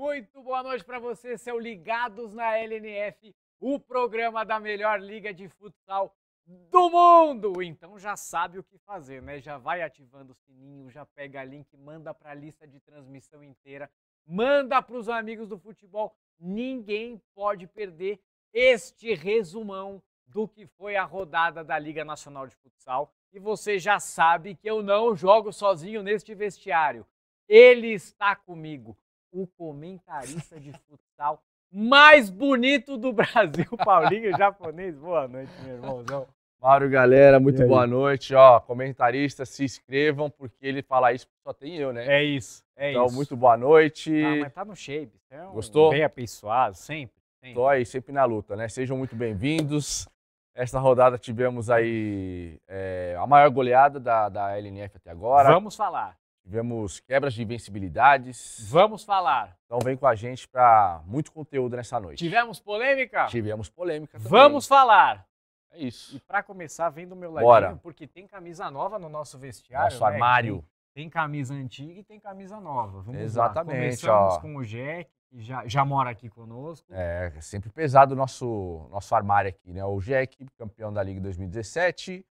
Muito boa noite para vocês, seu Ligados na LNF, o programa da melhor liga de futsal do mundo. Então já sabe o que fazer, né? Já vai ativando o sininho, já pega link, manda para a lista de transmissão inteira, manda para os amigos do futebol. Ninguém pode perder este resumão do que foi a rodada da Liga Nacional de Futsal. E você já sabe que eu não jogo sozinho neste vestiário. Ele está comigo o comentarista de futsal mais bonito do Brasil, Paulinho Japonês. Boa noite, meu irmãozão. Valeu, galera, muito boa noite. Ó, comentaristas, se inscrevam, porque ele fala isso só tem eu, né? É isso, é então, isso. Então, muito boa noite. Ah, mas tá no shape. então. Gostou? Bem apessoado, sempre. Tô aí, sempre na luta, né? Sejam muito bem-vindos. Esta rodada tivemos aí é, a maior goleada da, da LNF até agora. Vamos falar. Tivemos quebras de invencibilidades. Vamos falar. Então vem com a gente para muito conteúdo nessa noite. Tivemos polêmica? Tivemos polêmica também. Vamos falar. É isso. E para começar, vem do meu ladinho, Bora. porque tem camisa nova no nosso vestiário. Nosso né? armário. Tem, camisa antiga e tem camisa nova. Vamos Exatamente. Lá. Começamos ó. com o Jack, que já, já mora aqui conosco. É, sempre pesado o nosso, nosso armário aqui, né? O Jack, campeão da Liga 2017,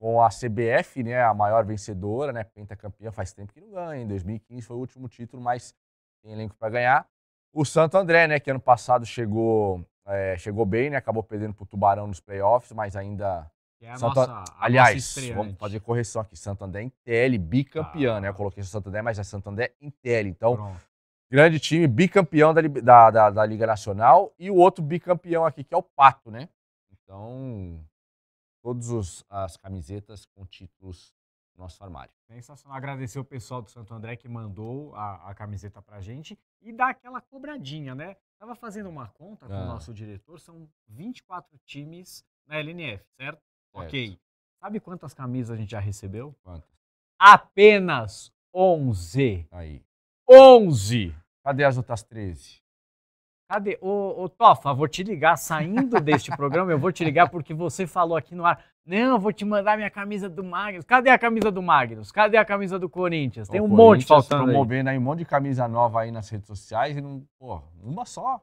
com a CBF, né, a maior vencedora, né, pentacampeã, faz tempo que não ganha, em 2015 foi o último título, mas tem elenco para ganhar. O Santo André, né, que ano passado chegou, é, chegou bem, né, acabou perdendo para o Tubarão nos playoffs, mas ainda... É Santo... nossa, Aliás, vamos fazer correção aqui, Santo André Intel, bicampeã, ah. né, eu ah. coloquei Santo André, mas é Santo André Intel, então... Pronto. Grande time, bicampeão da, da, da, da Liga Nacional e o outro bicampeão aqui, que é o Pato, né? Então, todas as camisetas com títulos do nosso armário. Sensacional. Agradecer o pessoal do Santo André que mandou a, a camiseta pra gente e dar aquela cobradinha, né? Tava fazendo uma conta com ah. o nosso diretor, são 24 times na LNF, certo? certo. Ok. Sabe quantas camisas a gente já recebeu? Quantas? Apenas 11. Tá aí. 11! Cadê as outras 13? Cadê? Ô, ô Tofa, vou te ligar, saindo deste programa, eu vou te ligar porque você falou aqui no ar. Não, vou te mandar minha camisa do Magnus. Cadê a camisa do Magnus? Cadê a camisa do Corinthians? Tem um Corinthians monte tá faltando promovendo né? aí. aí um monte de camisa nova aí nas redes sociais e não, pô, uma só.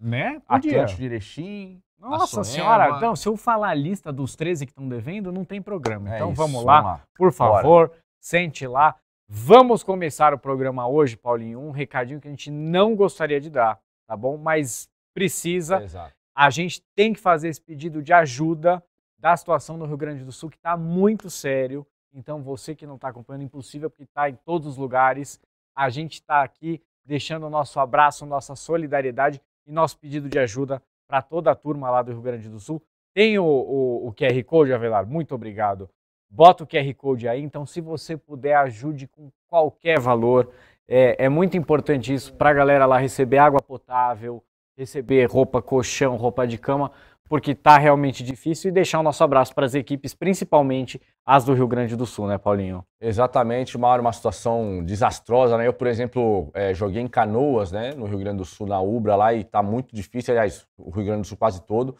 Né? Podia. Atlântico de Erechim, nossa senhora, então, se eu falar a lista dos 13 que estão devendo, não tem programa. É então isso, vamos, lá. vamos, lá, por favor, Bora. sente lá. Vamos começar o programa hoje, Paulinho. Um recadinho que a gente não gostaria de dar tá bom? Mas precisa. Exato. A gente tem que fazer esse pedido de ajuda da situação no Rio Grande do Sul, que está muito sério. Então, você que não está acompanhando, impossível, porque está em todos os lugares. A gente está aqui deixando o nosso abraço, nossa solidariedade e nosso pedido de ajuda para toda a turma lá do Rio Grande do Sul. Tem o, o, o QR Code, Avelar? Muito obrigado. Bota o QR Code aí. Então, se você puder, ajude com qualquer valor. É, é muito importante isso para a galera lá receber água potável, receber roupa colchão, roupa de cama, porque está realmente difícil e deixar o nosso abraço para as equipes, principalmente as do Rio Grande do Sul, né, Paulinho? Exatamente, Mauro, uma situação desastrosa, né? Eu, por exemplo, é, joguei em Canoas, né, no Rio Grande do Sul, na Ubra lá, e está muito difícil, aliás, o Rio Grande do Sul quase todo.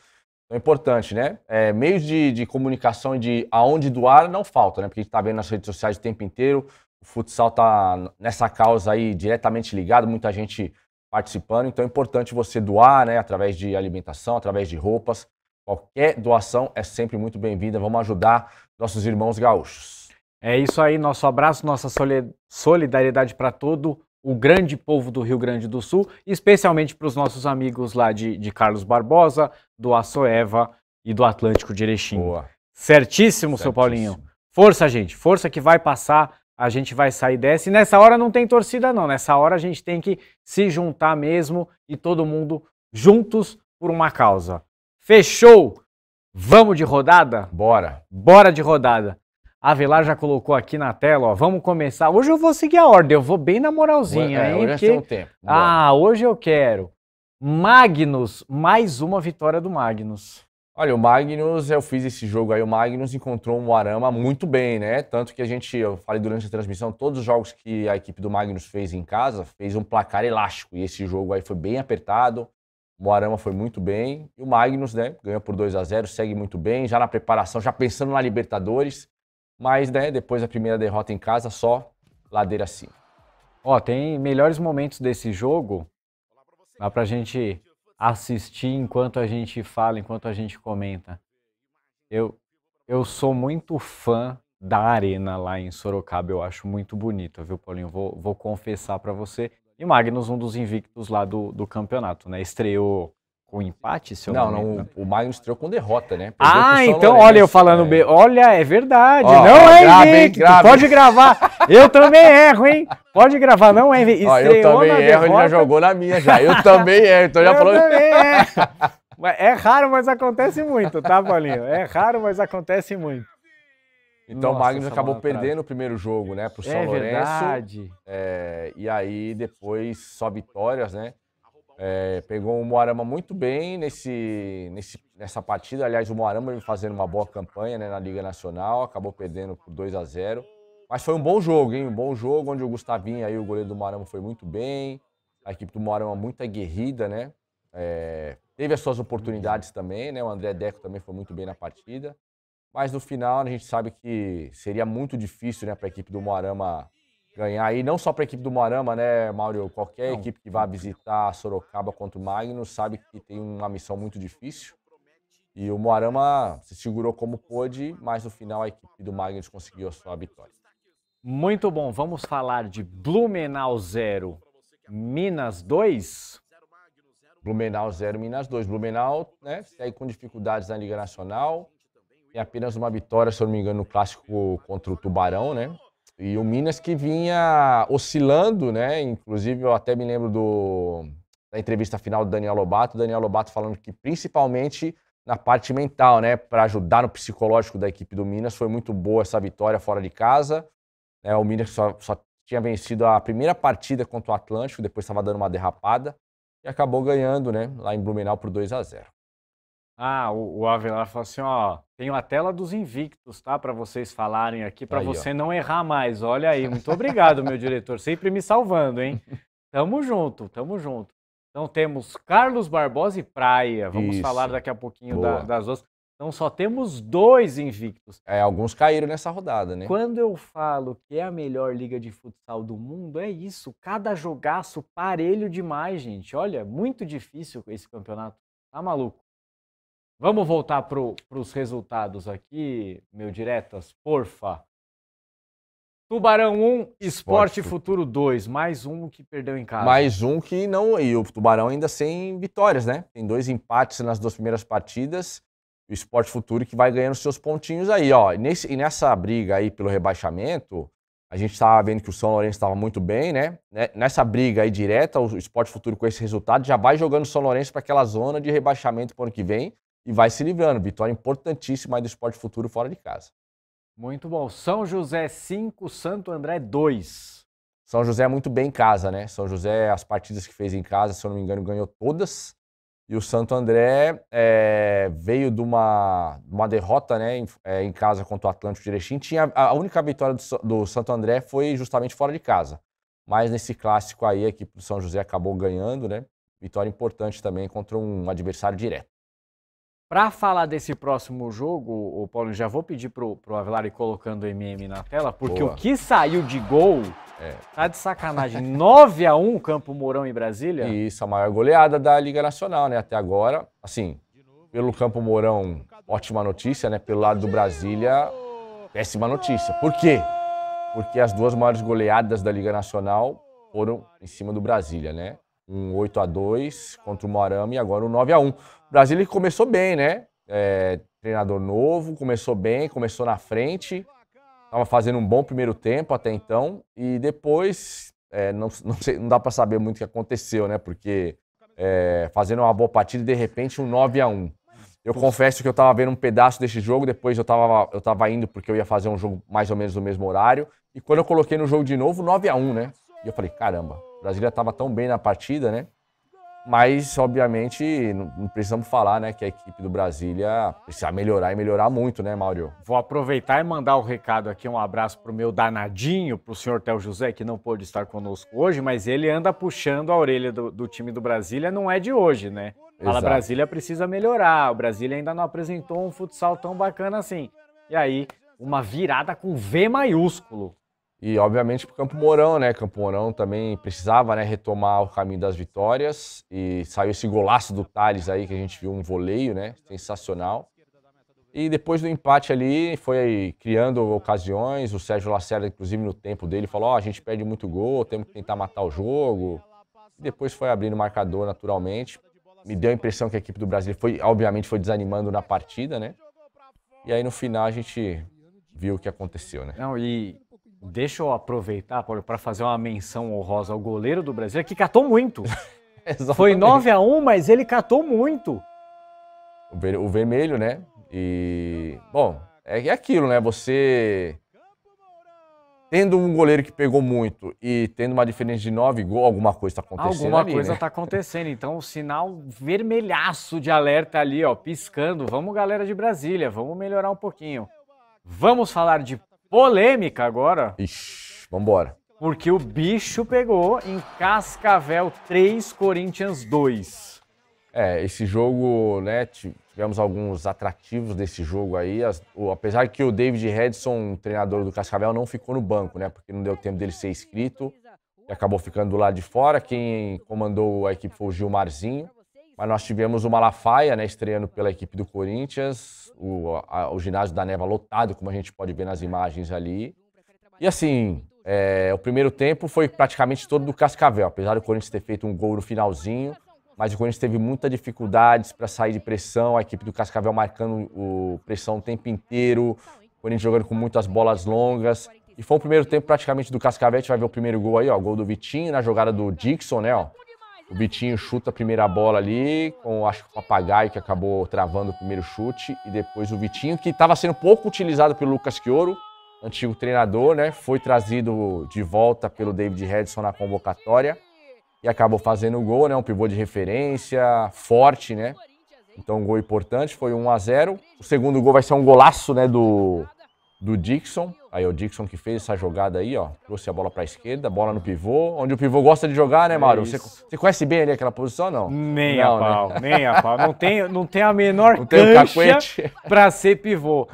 Então é importante, né? É, meios de, de comunicação e de aonde doar não falta, né? Porque a gente está vendo nas redes sociais o tempo inteiro, o futsal está nessa causa aí diretamente ligado, muita gente participando, então é importante você doar, né, através de alimentação, através de roupas. Qualquer doação é sempre muito bem-vinda. Vamos ajudar nossos irmãos gaúchos. É isso aí, nosso abraço, nossa solidariedade para todo o grande povo do Rio Grande do Sul, especialmente para os nossos amigos lá de, de Carlos Barbosa, do Açoeva e do Atlântico de Erechim. Boa. Certíssimo, Certíssimo, seu Paulinho. Força, gente, força que vai passar a gente vai sair dessa. E nessa hora não tem torcida, não. Nessa hora a gente tem que se juntar mesmo e todo mundo juntos por uma causa. Fechou? Vamos de rodada? Bora. Bora de rodada. A Avelar já colocou aqui na tela, ó. Vamos começar. Hoje eu vou seguir a ordem, eu vou bem na moralzinha, é, hein? Hoje é porque... um tempo. Bora. Ah, hoje eu quero. Magnus, mais uma vitória do Magnus. Olha, o Magnus, eu fiz esse jogo aí, o Magnus encontrou um Arama muito bem, né? Tanto que a gente, eu falei durante a transmissão, todos os jogos que a equipe do Magnus fez em casa, fez um placar elástico. E esse jogo aí foi bem apertado. O Moarama foi muito bem. E o Magnus, né? Ganhou por 2 a 0 segue muito bem, já na preparação, já pensando na Libertadores. Mas, né, depois da primeira derrota em casa, só ladeira acima. Ó, tem melhores momentos desse jogo. Dá pra gente assistir enquanto a gente fala, enquanto a gente comenta. Eu, eu sou muito fã da arena lá em Sorocaba, eu acho muito bonito, viu, Paulinho? Vou, vou confessar para você. E Magnus, um dos invictos lá do, do campeonato, né? Estreou com empate, seu Não, não, o, o Magnus estreou com derrota, né? Perdeu ah, então Lourenço, olha eu falando né? bem. Olha, é verdade. Ó, não é Pode gravar. Eu também erro, hein? Pode gravar, não é invicto. eu também erro, derrota. ele já jogou na minha já. Eu também erro, então já eu falou. Também É raro, mas acontece muito, tá, Paulinho? É raro, mas acontece muito. Então Nossa, o Magnus acabou perdendo atrás. o primeiro jogo, né, pro é São é Lourenço. Verdade. É, e aí depois só vitórias, né? É, pegou o Moarama muito bem nesse, nesse, nessa partida. Aliás, o Moarama vem fazendo uma boa campanha né, na Liga Nacional, acabou perdendo por 2 a 0 Mas foi um bom jogo, hein? Um bom jogo, onde o Gustavinho, aí, o goleiro do Moarama, foi muito bem. A equipe do Moarama muito aguerrida, né? É, teve as suas oportunidades também, né? O André Deco também foi muito bem na partida. Mas no final a gente sabe que seria muito difícil né, para a equipe do Moarama ganhar aí, não só para a equipe do Moarama, né, Mauro? Qualquer não. equipe que vá visitar Sorocaba contra o Magnus sabe que tem uma missão muito difícil. E o Moarama se segurou como pôde, mas no final a equipe do Magnus conseguiu a sua vitória. Muito bom, vamos falar de Blumenau 0, Minas 2. Blumenau 0, Minas 2. Blumenau né, segue com dificuldades na Liga Nacional. Tem apenas uma vitória, se eu não me engano, no clássico contra o Tubarão, né? E o Minas que vinha oscilando, né? Inclusive, eu até me lembro do, da entrevista final do Daniel Lobato, Daniel Lobato falando que principalmente na parte mental, né? Para ajudar no psicológico da equipe do Minas, foi muito boa essa vitória fora de casa. É, o Minas só, só tinha vencido a primeira partida contra o Atlântico, depois estava dando uma derrapada e acabou ganhando, né? Lá em Blumenau por 2 a 0 ah, o, o Avelar falou assim, ó, tenho a tela dos invictos, tá, para vocês falarem aqui, para você ó. não errar mais. Olha aí, muito obrigado, meu diretor, sempre me salvando, hein? Tamo junto, tamo junto. Então temos Carlos Barbosa e Praia. Vamos Isso. falar daqui a pouquinho das outras. Então só temos dois invictos. É, alguns caíram nessa rodada, né? Quando eu falo que é a melhor liga de futsal do mundo, é isso. Cada jogaço parelho demais, gente. Olha, muito difícil esse campeonato. Tá maluco? Vamos voltar para os resultados aqui, meu diretas, porfa. Tubarão 1, Esporte, Futuro 2. Mais um que perdeu em casa. Mais um que não. E o Tubarão ainda sem vitórias, né? Tem dois empates nas duas primeiras partidas. O Esporte Futuro que vai ganhando seus pontinhos aí, ó. E, nesse, e nessa briga aí pelo rebaixamento, a gente estava vendo que o São Lourenço estava muito bem, né? né? Nessa briga aí direta, o Esporte Futuro com esse resultado já vai jogando o São Lourenço para aquela zona de rebaixamento para o ano que vem e vai se livrando. Vitória importantíssima aí do esporte futuro fora de casa. Muito bom. São José 5, Santo André 2. São José é muito bem em casa, né? São José, as partidas que fez em casa, se eu não me engano, ganhou todas. E o Santo André é, veio de uma, uma derrota né, em, é, em casa contra o Atlântico Direitinho. Tinha, a única vitória do, do, Santo André foi justamente fora de casa. Mas nesse clássico aí, a equipe do São José acabou ganhando, né? Vitória importante também contra um adversário direto. Para falar desse próximo jogo, o Paulo, já vou pedir pro, pro Avelar ir colocando o MM na tela, porque Boa. o que saiu de gol é. tá de sacanagem. 9 a 1 Campo Mourão em Brasília? E isso, a maior goleada da Liga Nacional, né? Até agora, assim, pelo Campo Mourão, ótima notícia, né? Pelo lado do Brasília, péssima notícia. Por quê? Porque as duas maiores goleadas da Liga Nacional foram em cima do Brasília, né? um 8 a 2 contra o Moarama e agora um 9 a 1 O Brasil ele começou bem, né? É, treinador novo, começou bem, começou na frente, estava fazendo um bom primeiro tempo até então e depois é, não, não, sei, não dá para saber muito o que aconteceu, né? Porque é, fazendo uma boa partida e de repente um 9 a 1 eu confesso que eu estava vendo um pedaço desse jogo, depois eu estava eu tava indo porque eu ia fazer um jogo mais ou menos no mesmo horário. E quando eu coloquei no jogo de novo, 9 a 1 né? E eu falei, caramba, Brasília estava tão bem na partida, né? Mas, obviamente, não precisamos falar né, que a equipe do Brasília precisa melhorar e melhorar muito, né, Mauro? Vou aproveitar e mandar o um recado aqui, um abraço para o meu danadinho, para o senhor Tel José, que não pôde estar conosco hoje, mas ele anda puxando a orelha do, do time do Brasília, não é de hoje, né? Fala, Exato. Brasília precisa melhorar, o Brasília ainda não apresentou um futsal tão bacana assim. E aí, uma virada com V maiúsculo e, obviamente, para o Campo Mourão, né? Campo Mourão também precisava né, retomar o caminho das vitórias. E saiu esse golaço do Thales aí, que a gente viu um voleio, né? Sensacional. E depois do empate ali, foi aí, criando ocasiões. O Sérgio Lacerda, inclusive, no tempo dele, falou: Ó, oh, a gente perde muito gol, temos que tentar matar o jogo. E depois foi abrindo o marcador naturalmente. Me deu a impressão que a equipe do Brasil foi, obviamente, foi desanimando na partida, né? E aí no final a gente viu o que aconteceu, né? Não, e Deixa eu aproveitar, Paulo, para fazer uma menção honrosa ao goleiro do Brasil, que catou muito. Foi 9 a 1 mas ele catou muito. O, ver, o vermelho, né? E. Bom, é, é aquilo, né? Você. Tendo um goleiro que pegou muito e tendo uma diferença de 9 gols, alguma coisa está acontecendo. Alguma ali, coisa está né? Tá acontecendo. Então, o sinal vermelhaço de alerta ali, ó, piscando. Vamos, galera de Brasília, vamos melhorar um pouquinho. Vamos falar de Polêmica agora. Ixi, vambora. Porque o bicho pegou em Cascavel 3, Corinthians 2. É, esse jogo, né, tivemos alguns atrativos desse jogo aí. As, o, apesar que o David Redson, treinador do Cascavel, não ficou no banco, né, porque não deu tempo dele ser inscrito e acabou ficando do lado de fora. Quem comandou a equipe foi o Gilmarzinho. Mas nós tivemos o Malafaia, né, estreando pela equipe do Corinthians, o, a, o ginásio da Neva lotado, como a gente pode ver nas imagens ali. E assim, é, o primeiro tempo foi praticamente todo do Cascavel, apesar do Corinthians ter feito um gol no finalzinho, mas o Corinthians teve muitas dificuldades para sair de pressão, a equipe do Cascavel marcando o pressão o tempo inteiro, o Corinthians jogando com muitas bolas longas. E foi o primeiro tempo praticamente do Cascavel, a gente vai ver o primeiro gol aí, ó, gol do Vitinho na jogada do Dixon, né, ó. O Vitinho chuta a primeira bola ali, com acho que o Papagaio que acabou travando o primeiro chute. E depois o Vitinho, que estava sendo pouco utilizado pelo Lucas Chioro, antigo treinador, né? Foi trazido de volta pelo David Redson na convocatória. E acabou fazendo o gol, né? Um pivô de referência, forte, né? Então, um gol importante, foi 1 a 0 O segundo gol vai ser um golaço, né? Do, do Dixon. Aí é o Dixon que fez essa jogada aí, ó. Trouxe a bola pra esquerda, bola no pivô. Onde o pivô gosta de jogar, né, Mário? É você, você, conhece bem ali aquela posição, não? Nem não, a né? pau, né? nem a pau. Não tem, não tem a menor não cancha pra ser pivô.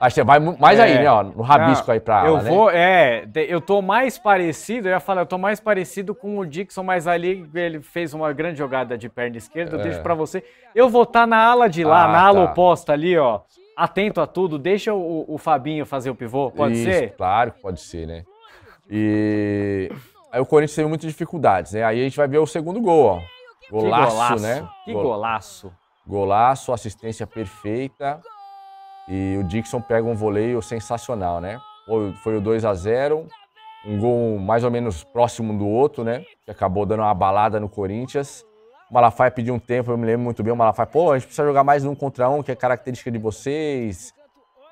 Aí você vai mais é, aí, né, ó, no rabisco não, ah, aí pra Eu né? vou, né? é, eu tô mais parecido, eu ia falar, eu tô mais parecido com o Dixon, mas ali ele fez uma grande jogada de perna esquerda, eu é. deixo pra você. Eu vou estar tá na ala de lá, ah, na ala tá. oposta ali, ó atento a tudo, deixa o, o Fabinho fazer o pivô, pode Isso, ser? Claro que pode ser, né? E aí o Corinthians teve muitas dificuldades, né? Aí a gente vai ver o segundo gol, ó. Golaço, golaço. né? Que golaço. Golaço, assistência perfeita. E o Dixon pega um voleio sensacional, né? Foi o 2 a 0 um gol mais ou menos próximo do outro, né? Que acabou dando uma balada no Corinthians. O Malafaia pediu um tempo, eu me lembro muito bem. O Malafaia, pô, a gente precisa jogar mais um contra um, que é característica de vocês.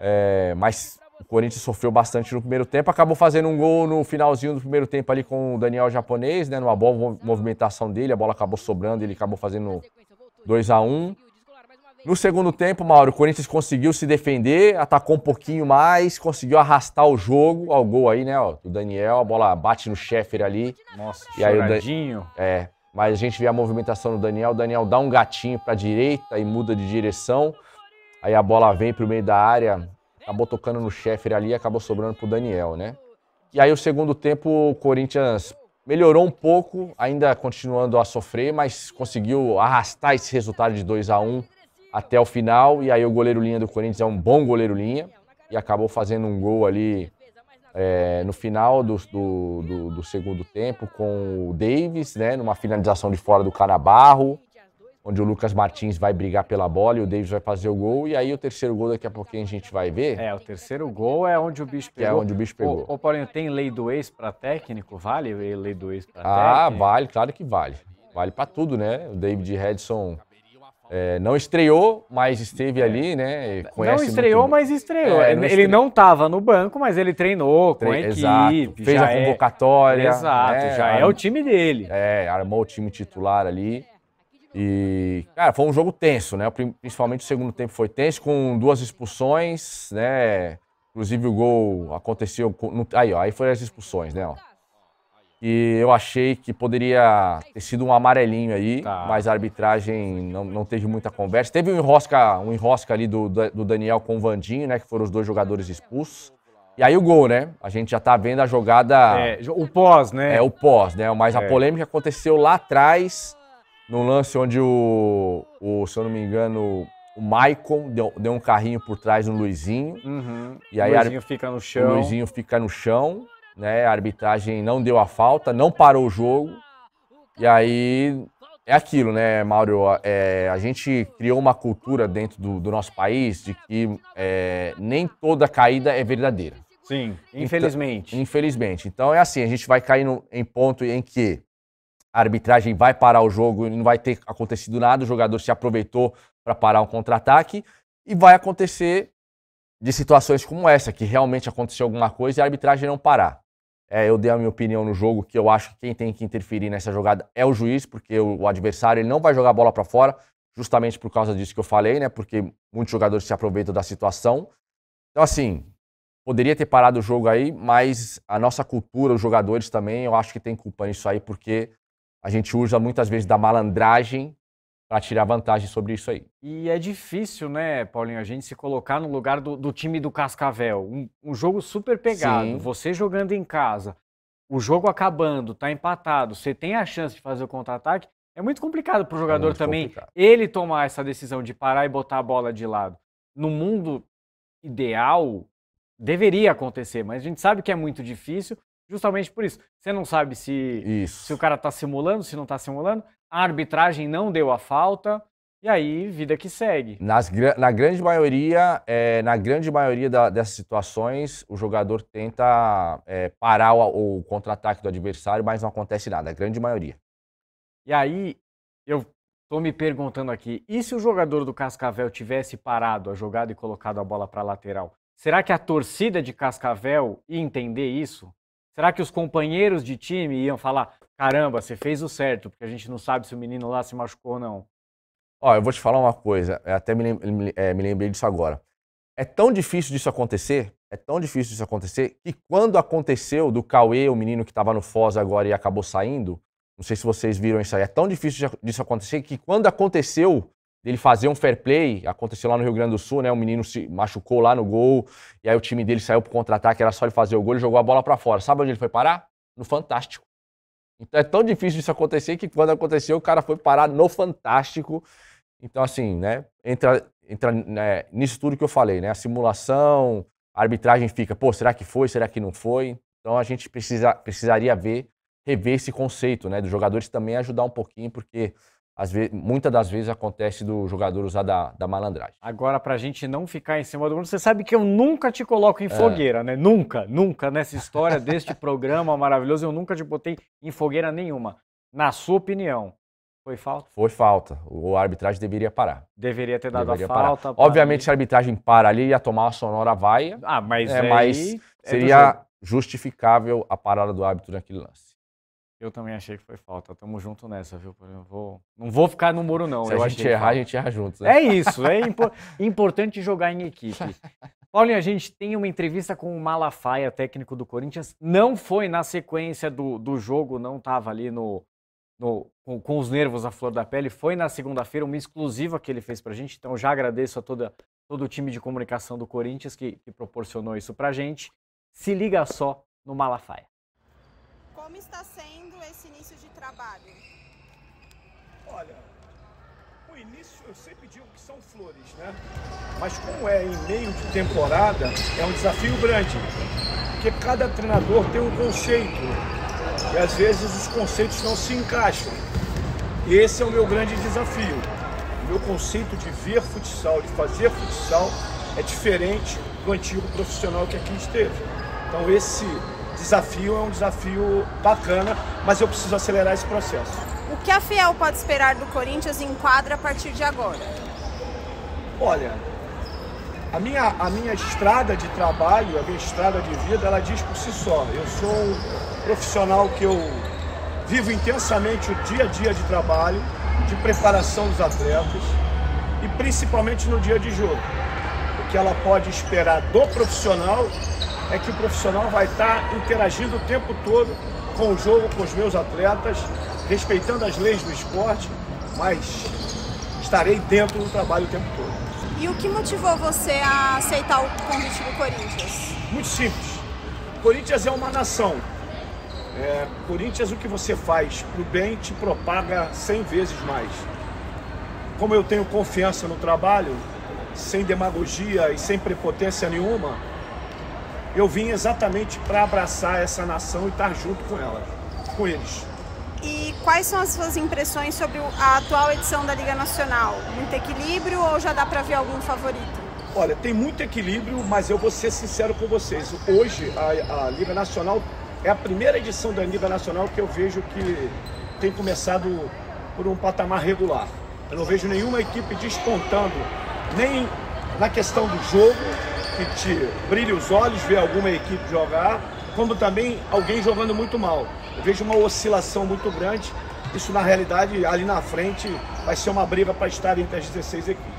É, mas o Corinthians sofreu bastante no primeiro tempo, acabou fazendo um gol no finalzinho do primeiro tempo ali com o Daniel Japonês, né? Numa boa movimentação dele, a bola acabou sobrando, ele acabou fazendo 2 a 1 No segundo tempo, Mauro, o Corinthians conseguiu se defender, atacou um pouquinho mais, conseguiu arrastar o jogo ao gol aí, né? Ó, do Daniel, a bola bate no Sheffer ali. Nossa, e aí o Dan... É, mas a gente vê a movimentação do Daniel. O Daniel dá um gatinho para a direita e muda de direção. Aí a bola vem para o meio da área, acabou tocando no Sheffer ali e acabou sobrando para o Daniel, né? E aí o segundo tempo o Corinthians melhorou um pouco, ainda continuando a sofrer, mas conseguiu arrastar esse resultado de 2 a 1 um até o final. E aí o goleiro linha do Corinthians é um bom goleiro linha e acabou fazendo um gol ali é, no final do, do, do, do, segundo tempo com o Davis, né, numa finalização de fora do Canabarro, onde o Lucas Martins vai brigar pela bola e o Davis vai fazer o gol. E aí o terceiro gol daqui a pouquinho a gente vai ver. É, o terceiro gol é onde o bicho é pegou. é onde o bicho pegou. Ô, ô Paulinho, tem lei do ex para técnico? Vale lei do ex para ah, técnico? Ah, vale, claro que vale. Vale para tudo, né? O David Redson é, não estreou, mas esteve é. ali, né? Conhece não estreou, muito... mas estreou. É, não ele estreou. não estava no banco, mas ele treinou com Tre... a equipe. Exato. Fez a é- convocatória. É... Exato, né? já é Arm... é o time dele. É, armou o time titular ali. E, cara, foi um jogo tenso, né? Principalmente o segundo tempo foi tenso, com duas expulsões, né? Inclusive o gol aconteceu. Com... Aí, ó, aí foram as expulsões, né? Ó e eu achei que poderia ter sido um amarelinho aí, tá. mas a arbitragem não, não, teve muita conversa. Teve um enrosca, um enrosca ali do, do Daniel com o Vandinho, né? Que foram os dois jogadores expulsos. E aí o gol, né? A gente já tá vendo a jogada. É, o pós, né? É, o pós, né? Mas é. a polêmica aconteceu lá atrás, no lance onde o, o se eu não me engano, o Maicon deu, deu um carrinho por trás no Luizinho. Uhum. E aí o Luizinho a, fica no chão. O Luizinho fica no chão né? A arbitragem não deu a falta, não parou o jogo. E aí é aquilo, né, Mauro? É, a gente criou uma cultura dentro do, do nosso país de que é, nem toda caída é verdadeira. Sim, então, infelizmente. Então, infelizmente. Então é assim, a gente vai cair no, em ponto em que a arbitragem vai parar o jogo, não vai ter acontecido nada, o jogador se aproveitou para parar um contra-ataque e vai acontecer de situações como essa, que realmente aconteceu alguma coisa e a arbitragem não parar. É, eu dei a minha opinião no jogo que eu acho que quem tem que interferir nessa jogada é o juiz, porque o, o adversário ele não vai jogar a bola para fora, justamente por causa disso que eu falei, né? Porque muitos jogadores se aproveitam da situação. Então, assim, poderia ter parado o jogo aí, mas a nossa cultura, os jogadores também, eu acho que tem culpa nisso aí, porque a gente usa muitas vezes da malandragem para tirar vantagem sobre isso aí. E é difícil, né, Paulinho, a gente se colocar no lugar do, do time do Cascavel. Um, um jogo super pegado, Sim. você jogando em casa, o jogo acabando, tá empatado, você tem a chance de fazer o contra-ataque. É muito complicado para o é jogador é também complicado. ele tomar essa decisão de parar e botar a bola de lado. No mundo ideal, deveria acontecer, mas a gente sabe que é muito difícil, justamente por isso. Você não sabe se, isso. se o cara está simulando, se não está simulando a arbitragem não deu a falta. E aí, vida que segue. Nas, na grande maioria, é, na grande maioria da, dessas situações, o jogador tenta é, parar o, o contra-ataque do adversário, mas não acontece nada. A grande maioria. E aí, eu estou me perguntando aqui, e se o jogador do Cascavel tivesse parado a jogada e colocado a bola para lateral? Será que a torcida de Cascavel ia entender isso? Será que os companheiros de time iam falar: caramba, você fez o certo, porque a gente não sabe se o menino lá se machucou ou não. Ó, eu vou te falar uma coisa, até me, lem é, me lembrei disso agora. É tão difícil disso acontecer, é tão difícil disso acontecer, que quando aconteceu do Cauê, o menino que estava no Foz agora e acabou saindo, não sei se vocês viram isso aí, é tão difícil disso acontecer que quando aconteceu dele fazer um fair play, aconteceu lá no Rio Grande do Sul, né? O menino se machucou lá no gol, e aí o time dele saiu pro contra-ataque, era só ele fazer o gol, ele jogou a bola para fora. Sabe onde ele foi parar? No Fantástico. Então é tão difícil isso acontecer que quando aconteceu, o cara foi parar no Fantástico. Então, assim, né? Entra, entra né, nisso tudo que eu falei, né? A simulação, a arbitragem fica, pô, será que foi? Será que não foi? Então a gente precisa, precisaria ver, rever esse conceito, né? Dos jogadores também ajudar um pouquinho, porque às vezes, muitas das vezes acontece do jogador usar da, da malandragem. Agora, para a gente não ficar em cima do mundo, você sabe que eu nunca te coloco em é. fogueira, é. né? Nunca, nunca nessa história deste programa maravilhoso, eu nunca te botei em fogueira nenhuma. Na sua opinião, foi falta? Foi falta. O arbitragem deveria parar. Deveria ter dado deveria a parar. falta. Obviamente, se a arbitragem para ali, ia tomar uma sonora vaia. Ah, mas, é, mas é seria é justificável a parada do árbitro naquele lance. Eu também achei que foi falta. Tamo junto nessa, viu? Eu vou... Não vou ficar no muro, não. Se eu a gente errar, falta. a gente erra juntos. Né? É isso. É impo... importante jogar em equipe. Paulinho, a gente tem uma entrevista com o Malafaia, técnico do Corinthians. Não foi na sequência do, do jogo, não tava ali no, no com, com, os nervos à flor da pele. Foi na segunda-feira, uma exclusiva que ele fez pra gente. Então já agradeço a toda, todo o time de comunicação do Corinthians que, que proporcionou isso pra gente. Se liga só no Malafaia. Como está sendo? para esse início de trabalho? Olha, o início eu sempre digo que são flores, né? Mas como é em meio de temporada, é um desafio grande. Porque cada treinador tem um conceito. E às vezes os conceitos não se encaixam. E Esse é o meu grande desafio. O meu conceito de ver futsal, de fazer futsal, é diferente do antigo profissional que aqui esteve. Então esse desafio é um desafio bacana, mas eu preciso acelerar esse processo. O que a Fiel pode esperar do Corinthians em quadra a partir de agora? Olha, a minha, a minha estrada de trabalho, a minha estrada de vida, ela diz por si só. Eu sou um profissional que eu vivo intensamente o dia a dia de trabalho, de preparação dos atletas e principalmente no dia de jogo. O que ela pode esperar do profissional é que o profissional vai estar tá interagindo o tempo todo com o jogo, com os meus atletas, respeitando as leis do esporte, mas estarei dentro do trabalho o tempo todo. E o que motivou você a aceitar o convite do Corinthians? Muito simples. Corinthians é uma nação. É, Corinthians, o que você faz para o bem te propaga 100 vezes mais. Como eu tenho confiança no trabalho, sem demagogia e sem prepotência nenhuma, eu vim exatamente para abraçar essa nação e estar tá junto com ela, com eles. E quais são as suas impressões sobre a atual edição da Liga Nacional? Muito equilíbrio ou já dá para ver algum favorito? Olha, tem muito equilíbrio, mas eu vou ser sincero com vocês. Hoje, a, a Liga Nacional é a primeira edição da Liga Nacional que eu vejo que tem começado por um patamar regular. Eu não vejo nenhuma equipe despontando, nem na questão do jogo, que te brilhe os olhos ver alguma equipe jogar, como também alguém jogando muito mal. Eu vejo uma oscilação muito grande. Isso, na realidade, ali na frente, vai ser uma briga para estar entre as 16 equipes.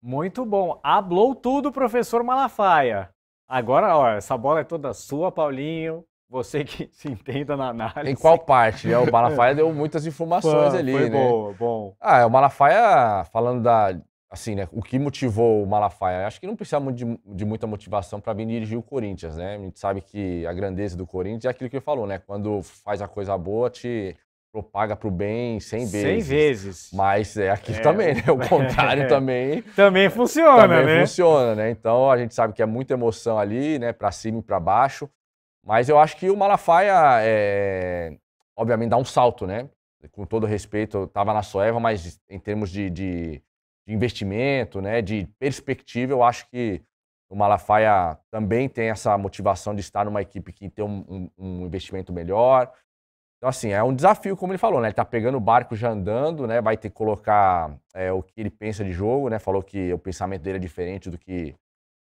Muito bom. Hablou tudo, professor Malafaia. Agora, ó, essa bola é toda sua, Paulinho. Você que se entenda na análise. Em qual parte? É, o Malafaia deu muitas informações Pô, ali, foi né? Boa, bom. Ah, é, o Malafaia, falando da, assim, né, o que motivou o Malafaia? Acho que não precisava de, de muita motivação para vir dirigir o Corinthians, né? A gente sabe que a grandeza do Corinthians é aquilo que ele falou, né? Quando faz a coisa boa, te propaga para o bem 100 vezes. 100 vezes. Mas é aquilo é, também, né? O contrário também. também funciona, também né? funciona, né? Então a gente sabe que é muita emoção ali, né? Para cima e para baixo. Mas eu acho que o Malafaia, é... obviamente, dá um salto, né? Com todo respeito, eu tava na Soeva, mas em termos de, de de investimento, né, de perspectiva, eu acho que o Malafaia também tem essa motivação de estar numa equipe que tem um, um, um investimento melhor. Então, assim, é um desafio, como ele falou, né? Ele tá pegando o barco já andando, né? Vai ter que colocar é, o que ele pensa de jogo, né? Falou que o pensamento dele é diferente do que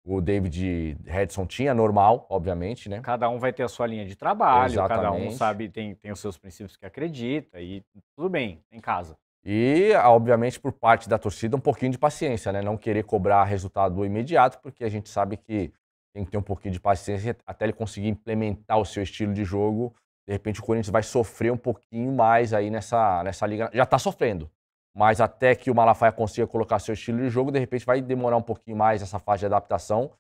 o David Redson tinha, normal, obviamente, né? Cada um vai ter a sua linha de trabalho, Exatamente. cada um sabe, tem, tem os seus princípios que acredita e tudo bem, em casa. E, obviamente, por parte da torcida, um pouquinho de paciência, né? Não querer cobrar resultado imediato, porque a gente sabe que tem que ter um pouquinho de paciência até ele conseguir implementar o seu estilo de jogo. De repente, o Corinthians vai sofrer um pouquinho mais aí nessa, nessa liga. Já está sofrendo, mas até que o Malafaia consiga colocar seu estilo de jogo, de repente vai demorar um pouquinho mais essa fase de adaptação.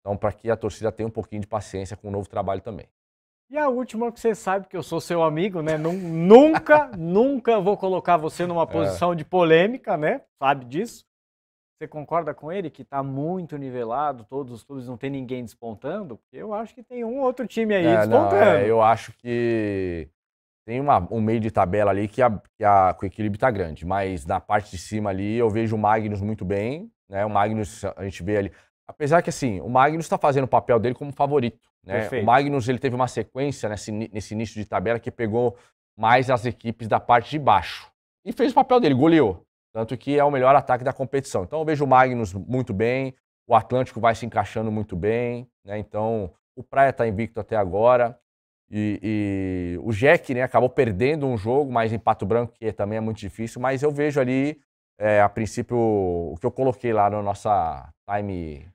Então, para que a torcida tenha um pouquinho de paciência com o novo trabalho também. E a última que você sabe que eu sou seu amigo, né? Nunca, nunca vou colocar você numa é. posição é. de polêmica, né? Sabe disso? Você concorda com ele que está muito nivelado, todos os clubes não tem ninguém despontando? Eu acho que tem um outro time aí é, despontando. Não, é, eu acho que tem uma, um meio de tabela ali que, a, que, a, que o equilíbrio está grande, mas na parte de cima ali eu vejo o Magnus muito bem, né? O Magnus, a gente vê ali. Apesar que assim, o Magnus está fazendo o papel dele como favorito. Né? O Magnus ele teve uma sequência nesse, nesse início de tabela que pegou mais as equipes da parte de baixo. E fez o papel dele, goleou. Tanto que é o melhor ataque da competição. Então eu vejo o Magnus muito bem, o Atlântico vai se encaixando muito bem. Né? Então o Praia está invicto até agora. E, e, o Jack né, acabou perdendo um jogo, mas em Pato Branco, que também é muito difícil. Mas eu vejo ali, é, a princípio, o que eu coloquei lá na no nossa time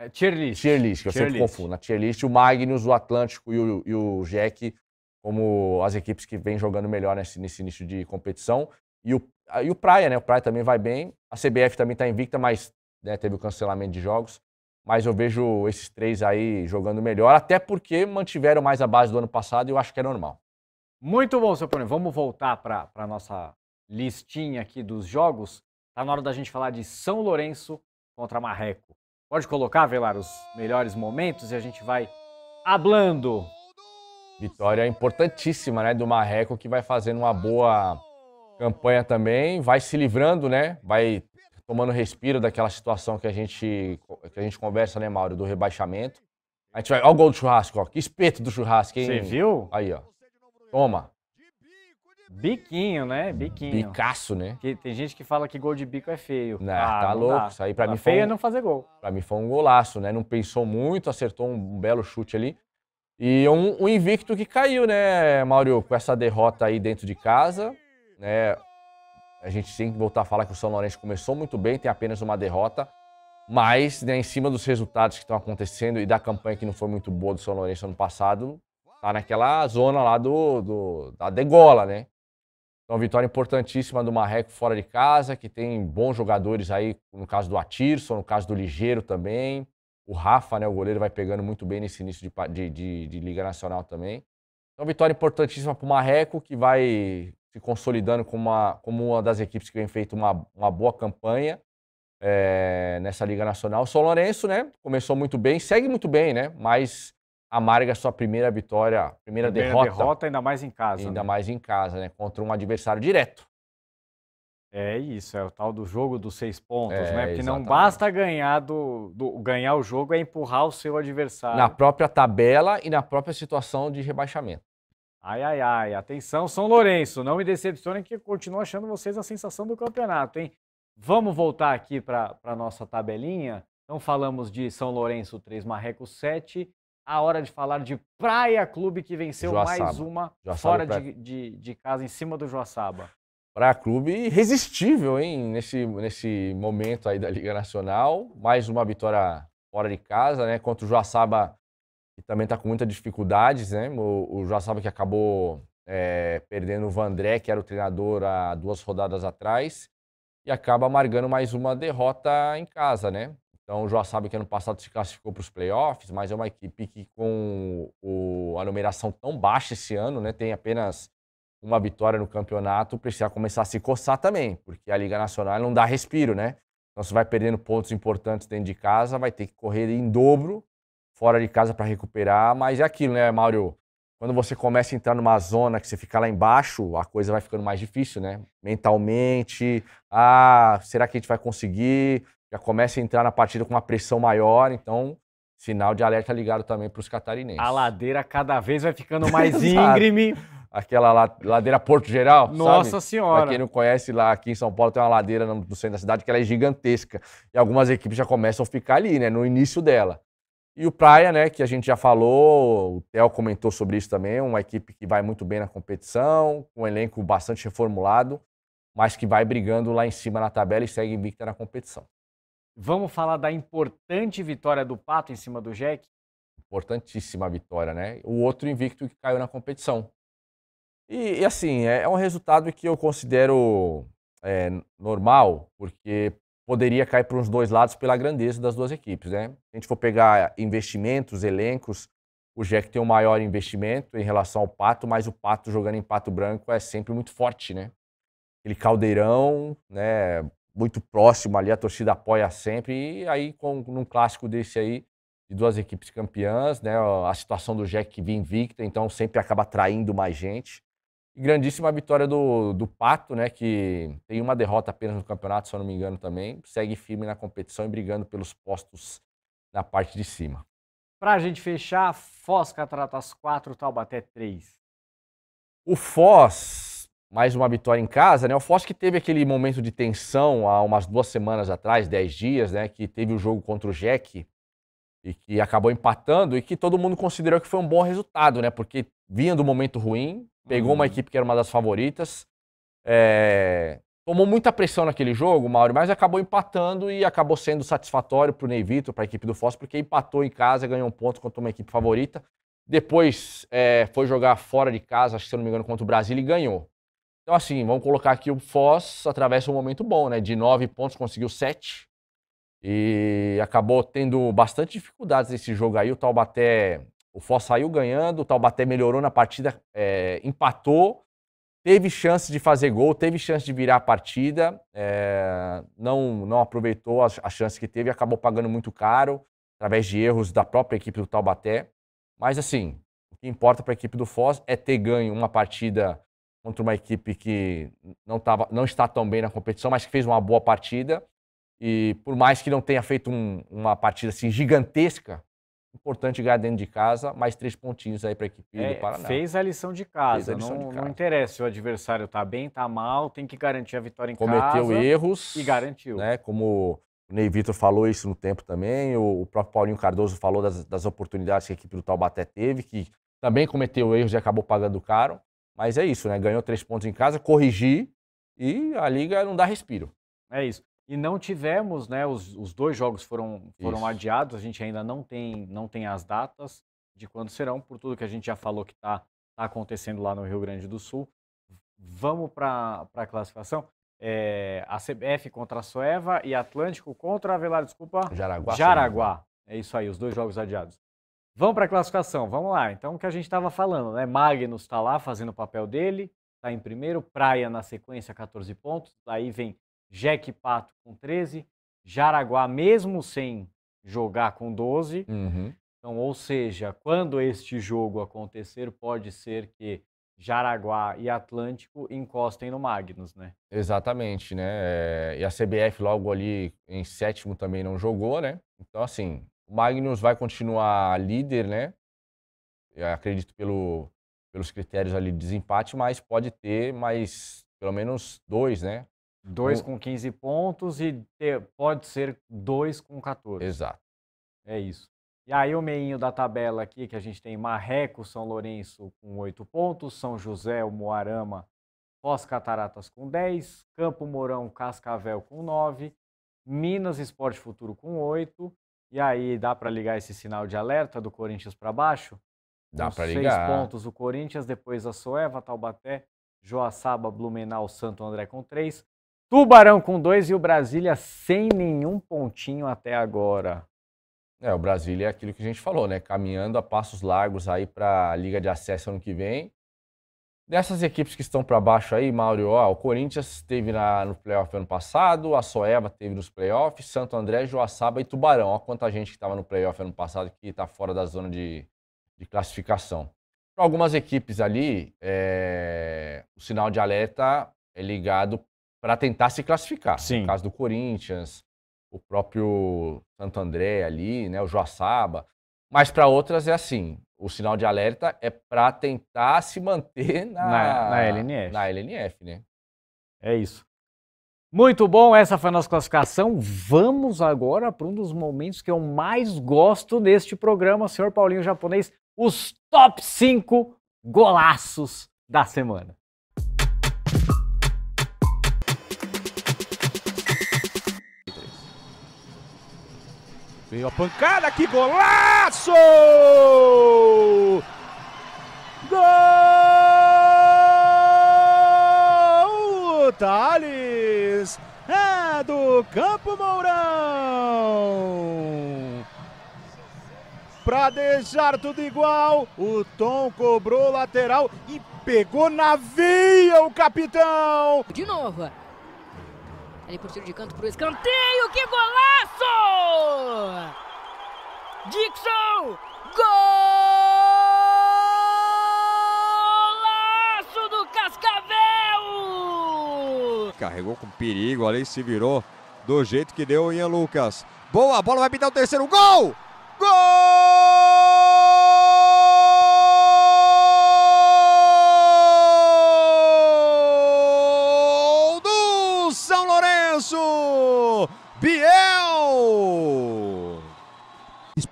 é tier list. Tier list, que eu sempre confundo. Na né? tier list, o Magnus, o Atlântico e o, e o Jack como as equipes que vêm jogando melhor nesse, nesse início de competição. E o, e o Praia, né? O Praia também vai bem. A CBF também está invicta, mas né, teve o cancelamento de jogos. Mas eu vejo esses três aí jogando melhor, até porque mantiveram mais a base do ano passado e eu acho que é normal. Muito bom, seu Pony. Vamos voltar para a nossa listinha aqui dos jogos. Está na hora da gente falar de São Lourenço contra Marreco. Pode colocar, Velar, os melhores momentos e a gente vai hablando. Vitória importantíssima, né, do Marreco, que vai fazendo uma boa campanha também, vai se livrando, né, vai tomando respiro daquela situação que a gente, que a gente conversa, né, Mauro, do rebaixamento. A gente vai, ó o gol do churrasco, ó, que espeto do churrasco, hein? Você viu? Aí, ó. Toma. Biquinho, né? Biquinho. Bicaço, né? Que tem gente que fala que gol de bico é feio. Não, ah, tá não louco. Dá. Isso aí pra tá mim foi. Feio é um... é não fazer gol. Pra mim foi um golaço, né? Não pensou muito, acertou um belo chute ali. E um, um invicto que caiu, né, Mauro, com essa derrota aí dentro de casa, né? A gente tem que voltar a falar que o São Lourenço começou muito bem, tem apenas uma derrota, mas né, em cima dos resultados que estão acontecendo e da campanha que não foi muito boa do São Lourenço ano passado, tá naquela zona lá do, do da degola, né? Então, vitória importantíssima do Marreco fora de casa, que tem bons jogadores aí, no caso do Atirson, no caso do Ligeiro também. O Rafa, né, o goleiro, vai pegando muito bem nesse início de, de, de, de Liga Nacional também. Então, vitória importantíssima para o Marreco, que vai se consolidando como uma, como uma das equipes que vem feito uma, uma boa campanha é, nessa Liga Nacional. O São Lourenço, né, começou muito bem, segue muito bem, né, mas amarga sua primeira vitória, primeira, primeira derrota. derrota. ainda mais em casa. Ainda né? mais em casa, né? Contra um adversário direto. É isso, é o tal do jogo dos seis pontos, é, né? Porque exatamente. não basta ganhar do, do, ganhar o jogo, é empurrar o seu adversário. Na própria tabela e na própria situação de rebaixamento. Ai, ai, ai. Atenção, São Lourenço. Não me decepcionem que continuo achando vocês a sensação do campeonato, hein? Vamos voltar aqui para a nossa tabelinha. Então falamos de São Lourenço 3, Marreco 7 a hora de falar de Praia Clube, que venceu Joaçaba. mais uma Joaçaba fora de, de, de, casa, em cima do Joaçaba. Praia Clube irresistível, hein, nesse, nesse momento aí da Liga Nacional. Mais uma vitória fora de casa, né, contra o Joaçaba, que também está com muitas dificuldades, né, o, o Joaçaba que acabou é, perdendo o Vandré, que era o treinador há duas rodadas atrás, e acaba amargando mais uma derrota em casa, né. Então João sabe que ano passado se classificou para os playoffs, mas é uma equipe que com o, a numeração tão baixa esse ano, né, tem apenas uma vitória no campeonato, precisa começar a se coçar também, porque a Liga Nacional não dá respiro, né? Então você vai perdendo pontos importantes dentro de casa, vai ter que correr em dobro fora de casa para recuperar, mas é aquilo, né, Mauro? Quando você começa a entrar numa zona que você fica lá embaixo, a coisa vai ficando mais difícil, né? Mentalmente, ah, será que a gente vai conseguir? já começa a entrar na partida com uma pressão maior, então sinal de alerta ligado também para os catarinenses. A ladeira cada vez vai ficando mais íngreme. Aquela ladeira Porto Geral, Nossa sabe? Senhora! Pra quem não conhece, lá aqui em São Paulo tem uma ladeira no centro da cidade que ela é gigantesca. E algumas equipes já começam a ficar ali, né? No início dela. E o Praia, né, que a gente já falou, o Theo comentou sobre isso também, uma equipe que vai muito bem na competição, um elenco bastante reformulado, mas que vai brigando lá em cima na tabela e segue invicta na competição. Vamos falar da importante vitória do Pato em cima do Jack? Importantíssima vitória, né? O outro invicto que caiu na competição. E, e assim, é, é um resultado que eu considero é, normal, porque poderia cair para os dois lados pela grandeza das duas equipes, né? Se a gente for pegar investimentos, elencos, o Jack tem o um maior investimento em relação ao Pato, mas o Pato jogando em Pato Branco é sempre muito forte, né? Aquele caldeirão, né? muito próximo ali, a torcida apoia sempre. E aí, com, num clássico desse aí, de duas equipes campeãs, né? A situação do Jack que vinha invicta, então sempre acaba atraindo mais gente. E grandíssima vitória do, do Pato, né? Que tem uma derrota apenas no campeonato, se eu não me engano também. Segue firme na competição e brigando pelos postos na parte de cima. Pra gente fechar, Foz Cataratas 4, Taubaté 3. O Foz mais uma vitória em casa, né? O que teve aquele momento de tensão há umas duas semanas atrás, dez dias, né? Que teve o jogo contra o Jack e que acabou empatando e que todo mundo considerou que foi um bom resultado, né? Porque vinha do momento ruim, pegou uhum. uma equipe que era uma das favoritas, é... tomou muita pressão naquele jogo, Mauro, mas acabou empatando e acabou sendo satisfatório para o Ney Vitor, para a equipe do Foz, porque empatou em casa, ganhou um ponto contra uma equipe favorita. Depois é... foi jogar fora de casa, acho que se não me engano, contra o Brasil e ganhou. Então, assim, vamos colocar aqui o Foz atravessa um momento bom, né? De nove pontos, conseguiu sete. E acabou tendo bastante dificuldades nesse jogo aí. O Taubaté, o Foz saiu ganhando, o Taubaté melhorou na partida, é, empatou, teve chance de fazer gol, teve chance de virar a partida, é, não, não aproveitou a, a chance que teve e acabou pagando muito caro, através de erros da própria equipe do Taubaté. Mas, assim, o que importa para a equipe do Foz é ter ganho uma partida contra uma equipe que não, tava, não está tão bem na competição, mas que fez uma boa partida. E por mais que não tenha feito um, uma partida assim gigantesca, importante ganhar dentro de casa, mais três pontinhos aí para a equipe é, do Paraná. Fez a lição de casa, lição não, de casa. não interessa se o adversário está bem, está mal, tem que garantir a vitória em Cometeu casa. Cometeu erros. E garantiu. Né, como o Ney Vitor falou isso no tempo também, o, próprio Paulinho Cardoso falou das, das oportunidades que a equipe do Taubaté teve, que também cometeu erros e acabou pagando caro. Mas é isso, né? Ganhou três pontos em casa, corrigir e a liga não dá respiro. É isso. E não tivemos, né? Os, os dois jogos foram, foram adiados, a gente ainda não tem, não tem as datas de quando serão, por tudo que a gente já falou que está tá acontecendo lá no Rio Grande do Sul. Vamos para a classificação. É, a CBF contra a Soeva e Atlântico contra a Velar, desculpa. Jaraguá. Jaraguá. É isso aí, os dois jogos adiados. Vamos para a classificação, vamos lá. Então, o que a gente estava falando, né? Magnus está lá fazendo o papel dele, está em primeiro, Praia na sequência, 14 pontos. Daí vem Jack Pato com 13, Jaraguá, mesmo sem jogar, com 12. Uhum. Então, ou seja, quando este jogo acontecer, pode ser que Jaraguá e Atlântico encostem no Magnus, né? Exatamente, né? É, e a CBF logo ali em sétimo também não jogou, né? Então, assim, Magnus vai continuar líder, né? Eu acredito pelo, pelos critérios ali de desempate, mas pode ter mais, pelo menos, dois, né? Dois um... com 15 pontos e ter, pode ser dois com 14. Exato. É isso. E aí o meinho da tabela aqui, que a gente tem Marreco, São Lourenço com 8 pontos, São José, o Moarama, Pós Cataratas com 10, Campo Mourão, Cascavel com 9, Minas Esporte Futuro com 8, e aí dá para ligar esse sinal de alerta do Corinthians para baixo? Dá para ligar. Seis pontos o Corinthians, depois a Soeva, Taubaté, Joaçaba, Blumenau, Santo André com três, Tubarão com dois e o Brasília sem nenhum pontinho até agora. É, o Brasília é aquilo que a gente falou, né? Caminhando a passos largos aí para a Liga de Acesso ano que vem. Dessas equipes que estão para baixo aí, Mauro, ó, o Corinthians esteve na, no playoff ano passado, a Soeva teve nos playoffs, Santo André, Joaçaba e Tubarão. Olha quanta gente que estava no playoff ano passado que está fora da zona de, de classificação. Para algumas equipes ali, é, o sinal de alerta é ligado para tentar se classificar. Sim. No caso do Corinthians, o próprio Santo André ali, né, o Joaçaba. Mas para outras é assim, o sinal de alerta é para tentar se manter na, na, na, LNF. Na LNF, né? É isso. Muito bom, essa foi a nossa classificação. Vamos agora para um dos momentos que eu mais gosto neste programa, senhor Paulinho Japonês, os top 5 golaços da semana. Veio a pancada, que golaço! Gol! Thales! É do Campo Mourão! Pra deixar tudo igual, o Tom cobrou lateral e pegou na veia o capitão! De novo! Ali por tiro de canto pro escanteio, que golaço! Dixon! Golaço do Cascavel! Carregou com perigo ali, se virou do jeito que deu o Ian Lucas. Boa, a bola vai pintar o terceiro gol!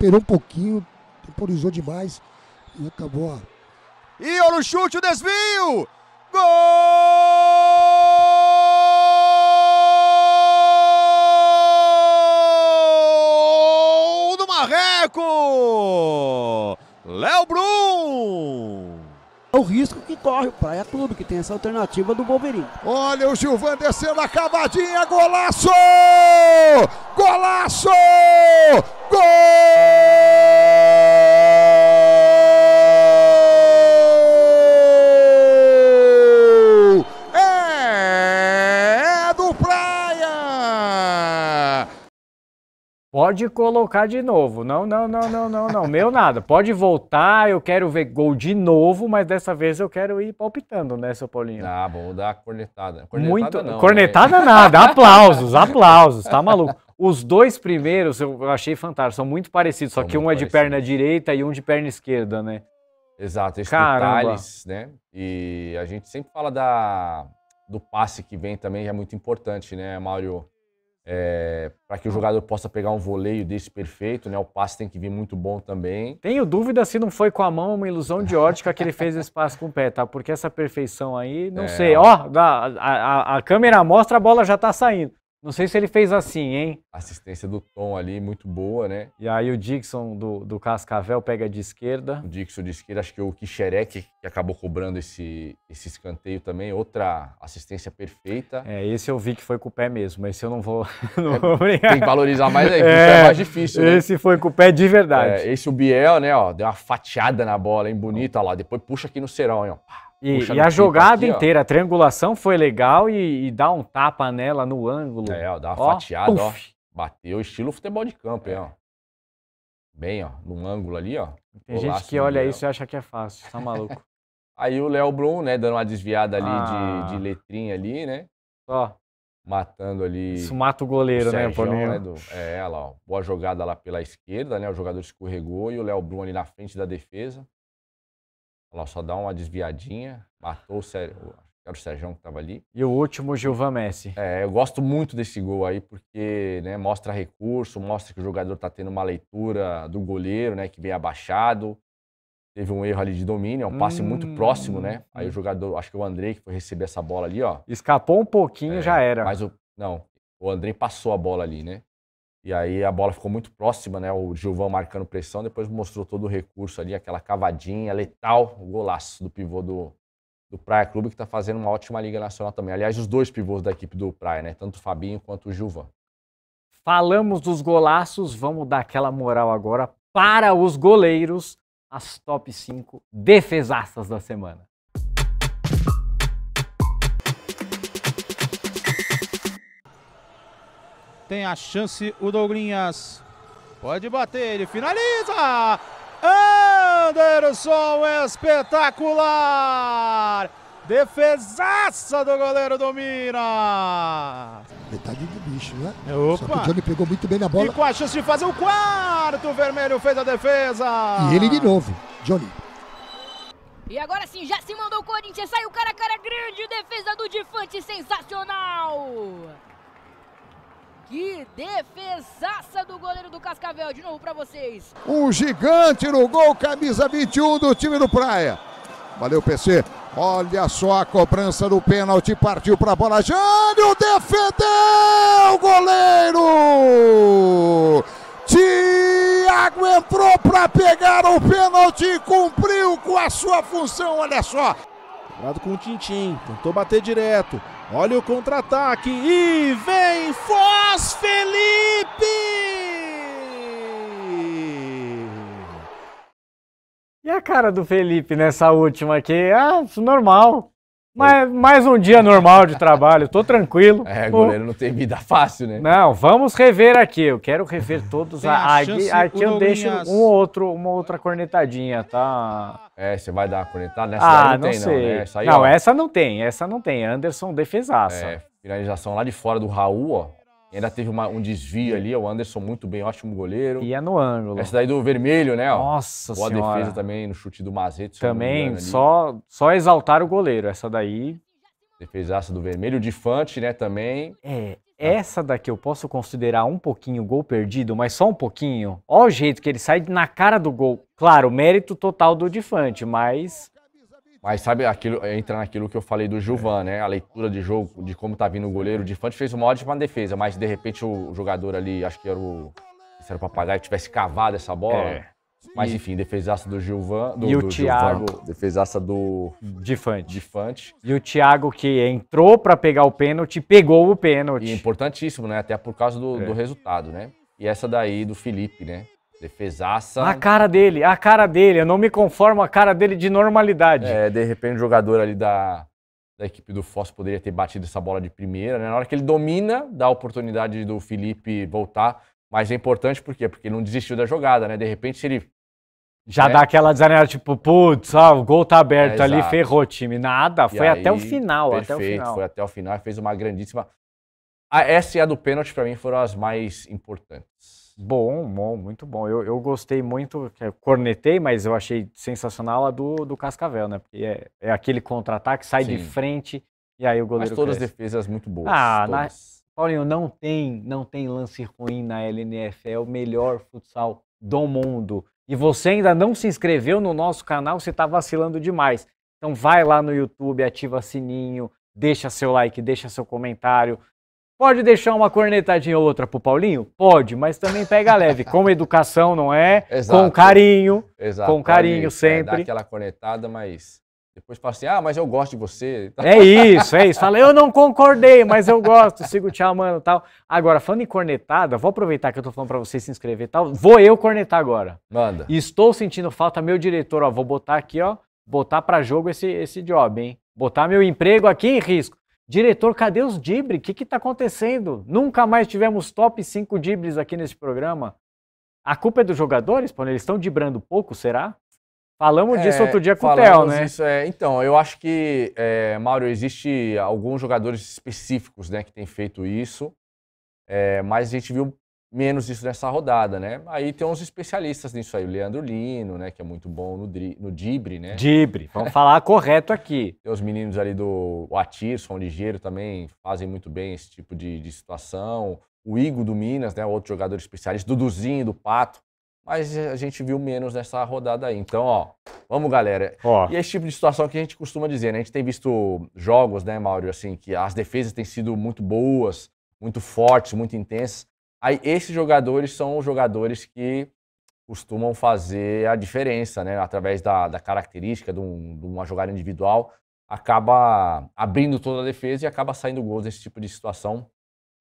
esperou um pouquinho, temporizou demais e acabou. Ó. E olha o chute, o desvio! Gol do Marreco! Léo Brum! É o risco que corre o Praia Clube, que tem essa alternativa do Wolverine. Olha o Gilvan descendo a cavadinha, golaço! Golaço! Pode colocar de novo. Não, não, não, não, não, não. Meu nada. Pode voltar, eu quero ver gol de novo, mas dessa vez eu quero ir palpitando, né, seu Paulinho? Ah, vou dar cornetada. cornetada Muito. Não, cornetada né? nada. Aplausos, aplausos. Tá maluco? Os dois primeiros eu achei fantástico, são muito parecidos, são só que um é de perna direita e um de perna esquerda, né? Exato, esses detalhes, né? E a gente sempre fala da, do passe que vem também, é muito importante, né, Mauro? É, para que o jogador possa pegar um voleio desse perfeito, né? O passe tem que vir muito bom também. Tenho dúvida se não foi com a mão uma ilusão de ótica que ele fez esse passe com o pé, tá? Porque essa perfeição aí, não é, sei. Ó, a, a, a, câmera mostra, a bola já tá saindo. Não sei se ele fez assim, hein? Assistência do Tom ali, muito boa, né? E aí o Dixon do, do Cascavel pega de esquerda. O Dixon de esquerda, acho que é o Kixerek, que acabou cobrando esse, esse escanteio também, outra assistência perfeita. É, esse eu vi que foi com o pé mesmo, esse eu não vou, não é, vou brincar. Tem que valorizar mais aí, porque é, é mais difícil, né? Esse foi com o pé de verdade. É, esse o Biel, né, ó, deu uma fatiada na bola, hein, bonita, lá, depois puxa aqui no Serol, hein, ó. E, e a jogada aqui, inteira, a triangulação foi legal e, e, dá um tapa nela no ângulo. É, ó, dá uma ó, fatiada, uf. ó. Bateu estilo futebol de campo, é. hein, ó. Bem, ó, num ângulo ali, ó. Tem Golaço gente que olha Léo. isso e acha que é fácil, tá maluco. Aí o Léo Brum, né, dando uma desviada ali ah. de, de, ah. letrinha ali, né? Ó. Matando ali. Isso mata o goleiro, o né, por Né, do, é, ela, ó. Boa jogada lá pela esquerda, né? O jogador escorregou e o Léo Brum ali na frente da defesa. Ela só dá uma desviadinha, matou o Sérgio, era o Sérgio que estava ali. E o último, Gilvan Messi. É, eu gosto muito desse gol aí, porque né, mostra recurso, mostra que o jogador está tendo uma leitura do goleiro, né, que vem abaixado. Teve um erro ali de domínio, é um passe hum. muito próximo, né? Aí o jogador, acho que o André que foi receber essa bola ali, ó. Escapou um pouquinho, é, já era. Mas o, não, o André passou a bola ali, né? E aí a bola ficou muito próxima, né? O Gilvan marcando pressão, depois mostrou todo o recurso ali, aquela cavadinha letal, o golaço do pivô do, do Praia Clube, que está fazendo uma ótima Liga Nacional também. Aliás, os dois pivôs da equipe do Praia, né? Tanto o Fabinho quanto o Gilvan. Falamos dos golaços, vamos dar aquela moral agora para os goleiros, as top 5 defesaças da semana. Tem a chance o Douglinhas. Pode bater, ele finaliza! Anderson espetacular! Defesaça do goleiro do Minas. Metade do bicho, né? É, opa. Só que o Johnny pegou muito bem na bola. E com a chance de fazer o quarto, o vermelho fez a defesa. E ele de novo, Johnny. E agora sim, já se mandou o Corinthians, sai o cara a cara grande, defesa do Difante, sensacional! Que defesaça do goleiro do Cascavel, de novo para vocês. Um gigante no gol, camisa 21 do time do Praia. Valeu, PC. Olha só a cobrança do pênalti, partiu para a bola. Jânio defendeu, goleiro! Tiago entrou para pegar o pênalti e cumpriu com a sua função, olha só. Cuidado com o Tintim, tentou bater direto. Olha o contra-ataque e vem Foz Felipe! E a cara do Felipe nessa última aqui? Ah, normal. Mas mais um dia normal de trabalho, tô tranquilo. É, goleiro não tem vida fácil, né? Não, vamos rever aqui. Eu quero rever todos. a, a, chance, aqui, aqui eu deixo um outro, uma outra cornetadinha, tá? É, você vai dar uma cornetada? Nessa ah, não, não tem, sei. não. Né? Essa aí, não, ó, essa não tem, essa não tem. Anderson defesaça. É, finalização lá de fora do Raul, ó. ainda teve uma, um desvio ali, o Anderson muito bem, ótimo goleiro. E é no ângulo. Essa daí do vermelho, né? Ó. Nossa Boa senhora. defesa também no chute do Mazeto. Também, só, só exaltar o goleiro, essa daí. Defesaça do vermelho, o Difante, né, também. É, ah. Essa daqui eu posso considerar um pouquinho gol perdido, mas só um pouquinho. Olha o jeito que ele sai na cara do gol. Claro, mérito total do Difante, mas mas sabe, aquilo, entra naquilo que eu falei do Gilvan, né? A leitura de jogo, de como tá vindo o goleiro. O Difante fez uma ótima defesa, mas de repente o jogador ali, acho que era o. Se era o papagaio que tivesse cavado essa bola. É. Mas enfim, defesaça do Gilvan. Do, e o do Thiago. Gilvan, defesaça do. Difante. Difante. E o Thiago que entrou para pegar o pênalti, pegou o pênalti. E importantíssimo, né? Até por causa do, é. do resultado, né? E essa daí do Felipe, né? Defesaça. A cara dele, a cara dele. Eu não me conformo a cara dele de normalidade. É, de repente o jogador ali da, da equipe do Foz poderia ter batido essa bola de primeira, né? Na hora que ele domina, dá a oportunidade do Felipe voltar. Mas é importante por quê? Porque ele não desistiu da jogada, né? De repente, se ele. Já né? dá aquela desanimada, tipo, putz, ó, o gol tá aberto é, ali, ferrou o time. Nada, foi aí, até o final. Perfeito, até o final. foi até o final e fez uma grandíssima. A essa e a do pênalti, para mim, foram as mais importantes. Bom, bom, muito bom. Eu, eu gostei muito, cornetei, mas eu achei sensacional a do, do Cascavel, né? Porque é, é aquele contra-ataque, sai Sim. de frente e aí o goleiro. Mas todas cresce. as defesas muito boas. Ah, todas. Na Paulinho, não tem, não tem lance ruim na LNF, é o melhor futsal do mundo. E você ainda não se inscreveu no nosso canal, você está vacilando demais. Então vai lá no YouTube, ativa sininho, deixa seu like, deixa seu comentário. Pode deixar uma cornetadinha ou outra pro Paulinho? Pode, mas também pega leve. Com educação, não é? Exato. Com carinho. Exato. Com carinho sempre. É, dá aquela cornetada, mas depois fala assim, ah, mas eu gosto de você. É isso, é isso. Fala, eu não concordei, mas eu gosto, sigo te amando e tal. Agora, falando em cornetada, vou aproveitar que eu tô falando para você se inscrever e tal. Vou eu cornetar agora. Manda. estou sentindo falta, meu diretor, ó, vou botar aqui, ó, botar para jogo esse, esse job, hein? Botar meu emprego aqui em risco. Diretor, cadê os dibres? O que que tá acontecendo? Nunca mais tivemos top 5 dibres aqui nesse programa. A culpa é dos jogadores, pô, né? eles estão dibrando pouco, será? Falamos é, disso outro dia com o Theo, né? Isso, é, então, eu acho que, é, Mauro, existe alguns jogadores específicos né, que têm feito isso, é, mas a gente viu menos isso nessa rodada, né? Aí tem uns especialistas nisso aí, o Leandro Lino, né, que é muito bom no, dri, no Dibre, né? Dibre, vamos falar correto aqui. Tem os meninos ali do Atir, São Ligeiro também fazem muito bem esse tipo de, de situação. O Igo do Minas, né, outro jogador especialista, Duduzinho do Pato, mas a gente viu menos nessa rodada aí. Então, ó, vamos, galera. Ó. E esse tipo de situação que a gente costuma dizer, né? A gente tem visto jogos, né, Mauro, assim, que as defesas têm sido muito boas, muito fortes, muito intensas. Aí esses jogadores são os jogadores que costumam fazer a diferença, né? Através da, da característica de, um, de uma jogada individual, acaba abrindo toda a defesa e acaba saindo gols nesse tipo de situação.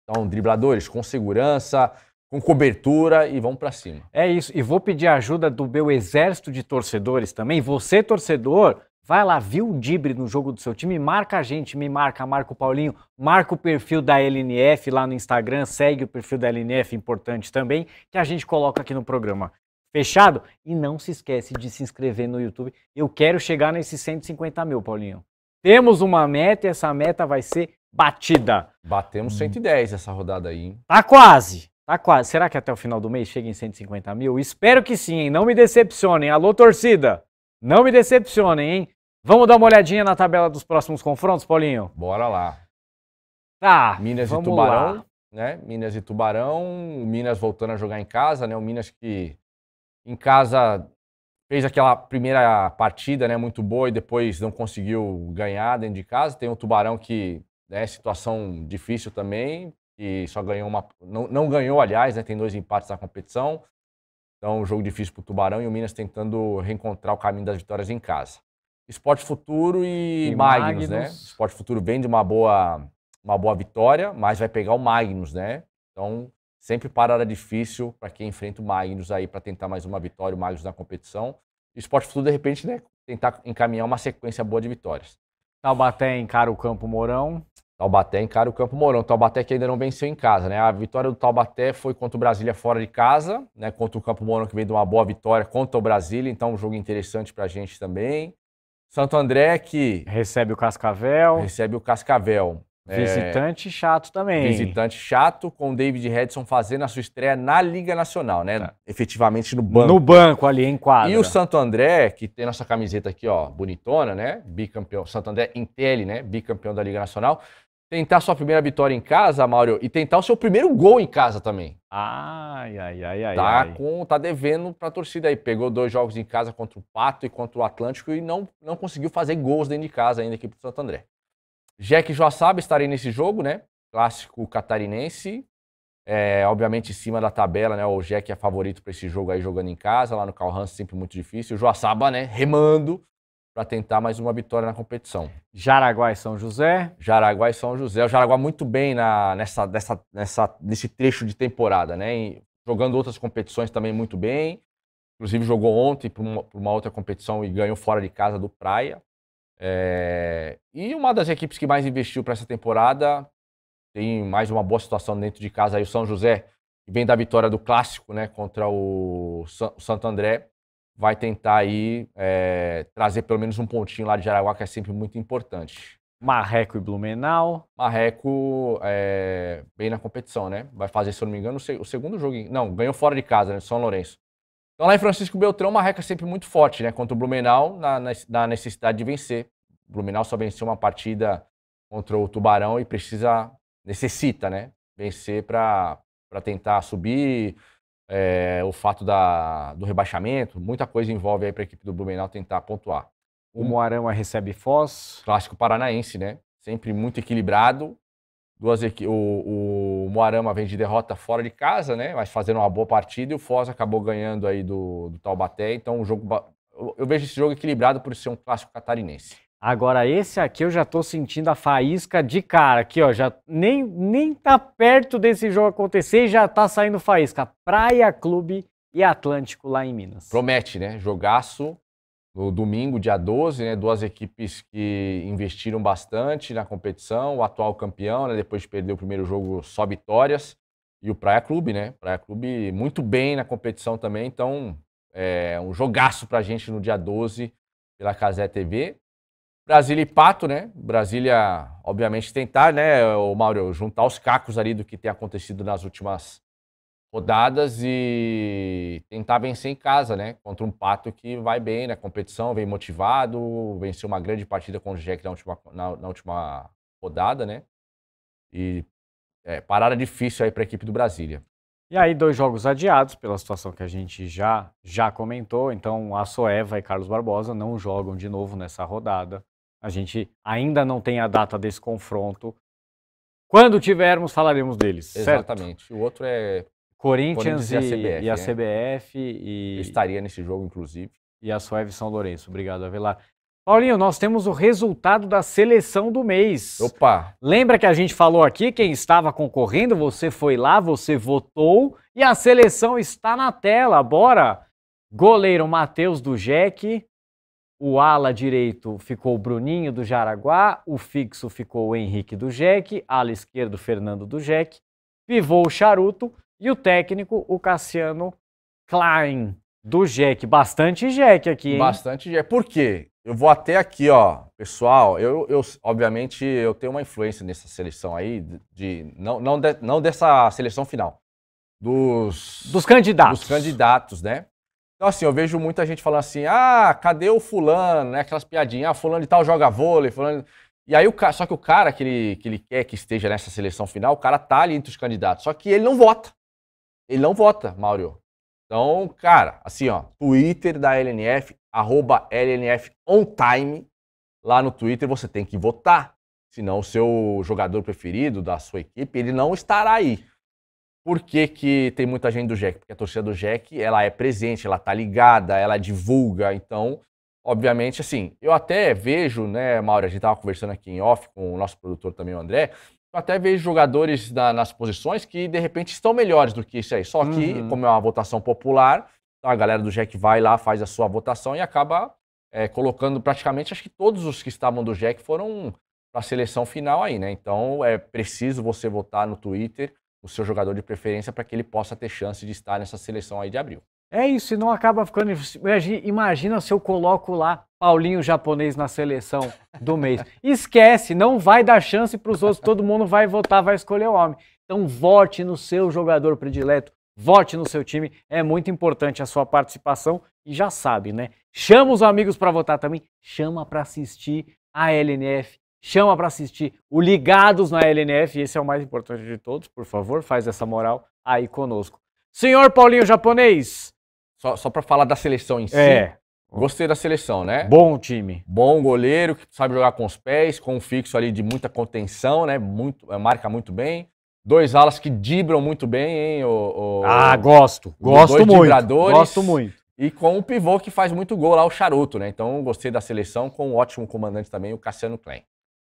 Então, dribladores com segurança, com cobertura e vão para cima. É isso. E vou pedir a ajuda do meu exército de torcedores também. Você, torcedor, vai lá, viu o Dibre no jogo do seu time, marca a gente, me marca, marca o Paulinho, marca o perfil da LNF lá no Instagram, segue o perfil da LNF, importante também, que a gente coloca aqui no programa. Fechado? E não se esquece de se inscrever no YouTube. Eu quero chegar nesses 150 mil, Paulinho. Temos uma meta e essa meta vai ser batida. Batemos 110 essa rodada aí, hein? Tá quase. Tá quase. Será que até o final do mês chega em 150 mil? Espero que sim, hein? Não me decepcionem. Alô, torcida! Não me decepcionem, hein? Vamos dar uma olhadinha na tabela dos próximos confrontos, Paulinho? Bora lá. Tá. Minas e Tubarão, lá. né? Minas e Tubarão. O Minas voltando a jogar em casa, né? O Minas que em casa fez aquela primeira partida, né? Muito boa e depois não conseguiu ganhar dentro de casa. Tem o Tubarão que é né, situação difícil também e só ganhou uma. Não, não ganhou, aliás, né? Tem dois empates na competição. Então, um jogo difícil para o Tubarão e o Minas tentando reencontrar o caminho das vitórias em casa. Esporte Futuro e, e Magnus, né? Magnus, né? Esporte Futuro vem de uma boa, uma boa vitória, mas vai pegar o Magnus, né? Então, sempre parada difícil para quem enfrenta o Magnus aí para tentar mais uma vitória, o Magnus na competição. Esporte Futuro, de repente, né? Tentar encaminhar uma sequência boa de vitórias. Taubaté encara o Campo Mourão. Taubaté encara o Campo Mourão. Taubaté que ainda não venceu em casa, né? A vitória do Taubaté foi contra o Brasília fora de casa, né? Contra o Campo Mourão que veio de uma boa vitória contra o Brasília, então um jogo interessante pra gente também. Santo André que recebe o Cascavel. Recebe o Cascavel. É, Visitante é... chato também. Visitante chato, com o David Redson fazendo a sua estreia na Liga Nacional, né? É. Efetivamente no banco. No banco ali, em quadra. E o Santo André, que tem nossa camiseta aqui, ó, bonitona, né? Bicampeão. Santo André Intelli, né? Bicampeão da Liga Nacional tentar sua primeira vitória em casa, Mauro, e tentar o seu primeiro gol em casa também. Ai, ai, ai, ai. Tá, ai. Com, tá devendo pra torcida aí. Pegou dois jogos em casa contra o Pato e contra o Atlântico e não, não conseguiu fazer gols dentro de casa ainda aqui pro Santo André. Jack Joaçaba estarei nesse jogo, né? Clássico catarinense. É, obviamente em cima da tabela, né? O Jack é favorito para esse jogo aí jogando em casa, lá no Calhan, sempre muito difícil. O Joaçaba, né? Remando para tentar mais uma vitória na competição. Jaraguá e São José. Jaraguá e São José. O Jaraguá muito bem na, nessa, nessa, nessa, nesse trecho de temporada, né? E jogando outras competições também muito bem. Inclusive jogou ontem para uma, uma, outra competição e ganhou fora de casa do Praia. É... E uma das equipes que mais investiu para essa temporada tem mais uma boa situação dentro de casa aí o São José, que vem da vitória do clássico, né? Contra o, San, o Santo André vai tentar aí é, trazer pelo menos um pontinho lá de Jaraguá, que é sempre muito importante. Marreco e Blumenau. Marreco é, bem na competição, né? Vai fazer, se eu não me engano, o segundo jogo. Não, ganhou fora de casa, né? São Lourenço. Então lá em Francisco Beltrão, Marreco é sempre muito forte, né? Contra o Blumenau, na, na necessidade de vencer. O Blumenau só venceu uma partida contra o Tubarão e precisa, necessita, né? Vencer para tentar subir, é, o fato da, do rebaixamento, muita coisa envolve aí para a equipe do Blumenau tentar pontuar. O Moarama recebe Foz. Clássico paranaense, né? Sempre muito equilibrado. Duas equi o, o Moarama vem de derrota fora de casa, né? Mas fazendo uma boa partida e o Foz acabou ganhando aí do, do Taubaté. Então, o jogo. Eu, eu vejo esse jogo equilibrado por ser um clássico catarinense. Agora, esse aqui eu já tô sentindo a faísca de cara aqui, ó. Já nem, nem tá perto desse jogo acontecer e já tá saindo faísca. Praia Clube e Atlântico lá em Minas. Promete, né? Jogaço no domingo, dia 12, né? Duas equipes que investiram bastante na competição. O atual campeão, né? Depois de perder o primeiro jogo, só vitórias. E o Praia Clube, né? Praia Clube muito bem na competição também. Então, é um jogaço pra gente no dia 12 pela Casé TV. Brasília e Pato, né? Brasília, obviamente, tentar, né, o Mauro, juntar os cacos ali do que tem acontecido nas últimas rodadas e tentar vencer em casa, né? Contra um Pato que vai bem na né? competição, vem motivado, venceu uma grande partida com o Jack na última, na, na última rodada, né? E é, parada difícil aí para a equipe do Brasília. E aí, dois jogos adiados pela situação que a gente já, já comentou. Então, a Soeva e Carlos Barbosa não jogam de novo nessa rodada. A gente ainda não tem a data desse confronto. Quando tivermos, falaremos deles. Exatamente. Certo? O outro é Corinthians, Corinthians e a CBF. E a né? CBF e... estaria nesse jogo, inclusive. E a Sueve São Lourenço. Obrigado, Avelar. Paulinho, nós temos o resultado da seleção do mês. Opa! Lembra que a gente falou aqui quem estava concorrendo? Você foi lá, você votou e a seleção está na tela. Bora! Goleiro Matheus do Jeque, o ala direito ficou o Bruninho do Jaraguá, o fixo ficou o Henrique do Jeque, ala esquerdo Fernando do Jeque, pivô o Charuto e o técnico o Cassiano Klein do Jeque. Bastante Jeque aqui, hein? Bastante Jeque. Por quê? Eu vou até aqui, ó, pessoal. Eu, eu obviamente eu tenho uma influência nessa seleção aí de, de não não, de, não dessa seleção final dos dos candidatos. Dos candidatos, né? Então, assim, eu vejo muita gente falando assim, ah, cadê o fulano, né? Aquelas piadinhas, ah, fulano de tal joga vôlei, fulano... E aí, o ca... só que o cara que ele, que ele quer que esteja nessa seleção final, o cara tá ali entre os candidatos, só que ele não vota. Ele não vota, Mauro. Então, cara, assim, ó, Twitter da LNF, arroba LNF on time, lá no Twitter você tem que votar, senão o seu jogador preferido da sua equipe, ele não estará aí. Por que, que tem muita gente do Jack? Porque a torcida do Jack, ela é presente, ela tá ligada, ela divulga. Então, obviamente, assim, eu até vejo, né, Mauro, a gente tava conversando aqui em off com o nosso produtor também, o André, eu até vejo jogadores na, nas posições que, de repente, estão melhores do que isso aí. Só que, uhum. como é uma votação popular, então a galera do Jack vai lá, faz a sua votação e acaba é, colocando praticamente, acho que todos os que estavam do Jack foram para a seleção final aí, né? Então, é preciso você votar no Twitter, o seu jogador de preferência para que ele possa ter chance de estar nessa seleção aí de abril. É isso, e não acaba ficando. Imagina se eu coloco lá Paulinho japonês na seleção do mês. Esquece, não vai dar chance para os outros, todo mundo vai votar, vai escolher o homem. Então vote no seu jogador predileto, vote no seu time, é muito importante a sua participação e já sabe, né? Chama os amigos para votar também, chama para assistir a LNF chama para assistir o Ligados na LNF, esse é o mais importante de todos, por favor, faz essa moral aí conosco. Senhor Paulinho Japonês. Só, só para falar da seleção em si. É. Gostei da seleção, né? Bom time. Bom goleiro, que sabe jogar com os pés, com um fixo ali de muita contenção, né? Muito, eh, marca muito bem. Dois alas que dibram muito bem, hein? O, o ah, gosto. Gosto dois muito. Gosto muito. E com o pivô que faz muito gol lá, o Charuto, né? Então, gostei da seleção com um ótimo comandante também, o Cassiano Klein.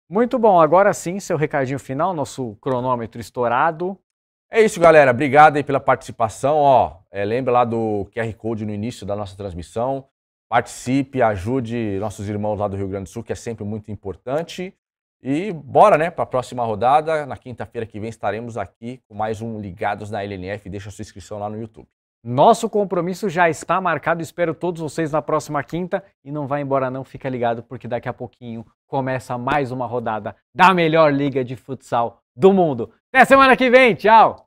Muito bom, agora sim, seu recadinho final, nosso cronômetro estourado. É isso, galera. Obrigado aí pela participação. Ó, é, lembra lá do QR Code no início da nossa transmissão. Participe, ajude nossos irmãos lá do Rio Grande do Sul, que é sempre muito importante. E bora, né, para a próxima rodada. Na quinta-feira que vem estaremos aqui com mais um Ligados na LNF. Deixa sua inscrição lá no YouTube. Nosso compromisso já está marcado. Espero todos vocês na próxima quinta. E não vai embora, não. Fica ligado, porque daqui a pouquinho começa mais uma rodada da melhor liga de futsal do mundo. Até semana que vem. Tchau!